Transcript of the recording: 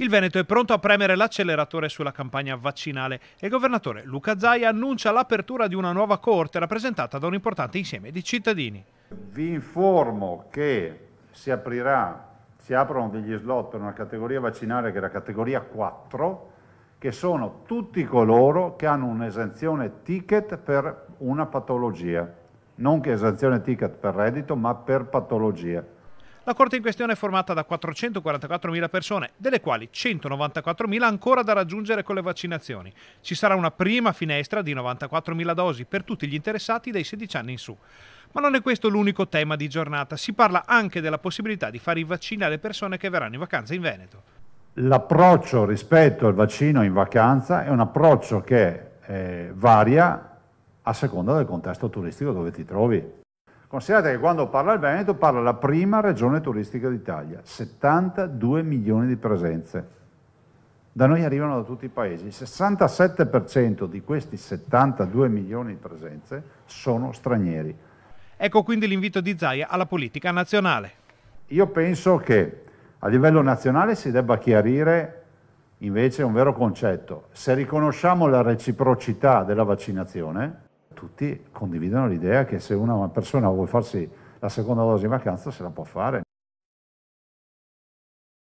Il Veneto è pronto a premere l'acceleratore sulla campagna vaccinale e il governatore Luca Zai annuncia l'apertura di una nuova corte rappresentata da un importante insieme di cittadini. Vi informo che si aprirà, si aprono degli slot per una categoria vaccinale che è la categoria 4, che sono tutti coloro che hanno un'esenzione ticket per una patologia, non che esenzione ticket per reddito, ma per patologia. La corte in questione è formata da 444.000 persone, delle quali 194.000 ancora da raggiungere con le vaccinazioni. Ci sarà una prima finestra di 94.000 dosi per tutti gli interessati dai 16 anni in su. Ma non è questo l'unico tema di giornata, si parla anche della possibilità di fare i vaccini alle persone che verranno in vacanza in Veneto. L'approccio rispetto al vaccino in vacanza è un approccio che eh, varia a seconda del contesto turistico dove ti trovi. Considerate che quando parla il Veneto parla la prima regione turistica d'Italia, 72 milioni di presenze. Da noi arrivano da tutti i paesi. Il 67% di questi 72 milioni di presenze sono stranieri. Ecco quindi l'invito di Zaia alla politica nazionale. Io penso che a livello nazionale si debba chiarire invece un vero concetto. Se riconosciamo la reciprocità della vaccinazione, tutti condividono l'idea che se una persona vuole farsi la seconda dose di vacanza se la può fare.